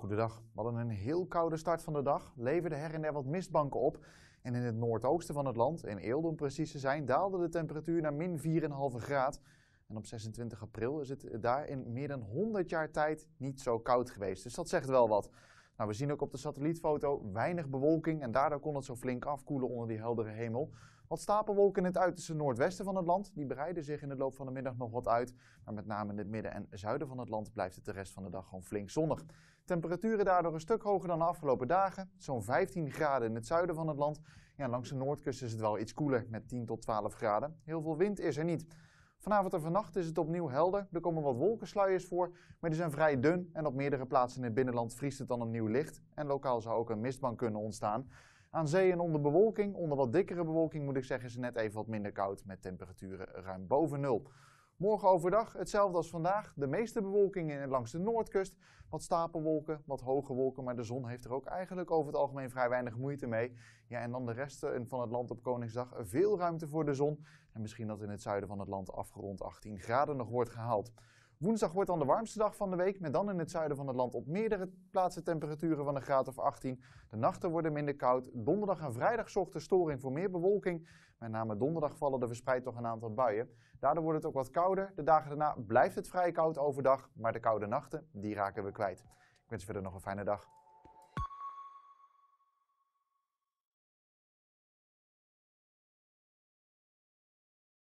Goedendag. We hadden een heel koude start van de dag, leverden her en der wat mistbanken op. En in het noordoosten van het land, in Eelde om precies te zijn, daalde de temperatuur naar min 4,5 graad. En op 26 april is het daar in meer dan 100 jaar tijd niet zo koud geweest. Dus dat zegt wel wat. Nou, we zien ook op de satellietfoto weinig bewolking en daardoor kon het zo flink afkoelen onder die heldere hemel. Wat stapelwolken in het uiterste noordwesten van het land, die breiden zich in de loop van de middag nog wat uit. Maar met name in het midden en zuiden van het land blijft het de rest van de dag gewoon flink zonnig. Temperaturen daardoor een stuk hoger dan de afgelopen dagen. Zo'n 15 graden in het zuiden van het land. Ja, langs de noordkust is het wel iets koeler met 10 tot 12 graden. Heel veel wind is er niet. Vanavond en vannacht is het opnieuw helder. Er komen wat wolkensluiers voor, maar die zijn vrij dun. En op meerdere plaatsen in het binnenland vriest het dan opnieuw licht. En lokaal zou ook een mistbank kunnen ontstaan. Aan zee en onder bewolking, onder wat dikkere bewolking moet ik zeggen, is het net even wat minder koud met temperaturen ruim boven nul. Morgen overdag hetzelfde als vandaag. De meeste bewolking langs de noordkust. Wat stapelwolken, wat hoge wolken. Maar de zon heeft er ook eigenlijk over het algemeen vrij weinig moeite mee. Ja, en dan de rest eh, van het land op Koningsdag. Veel ruimte voor de zon. En misschien dat in het zuiden van het land afgerond 18 graden nog wordt gehaald. Woensdag wordt dan de warmste dag van de week, met dan in het zuiden van het land op meerdere plaatsen temperaturen van een graad of 18. De nachten worden minder koud. Donderdag en vrijdag storing voor meer bewolking. Met name donderdag vallen er verspreid toch een aantal buien. Daardoor wordt het ook wat kouder. De dagen daarna blijft het vrij koud overdag, maar de koude nachten die raken we kwijt. Ik wens je verder nog een fijne dag.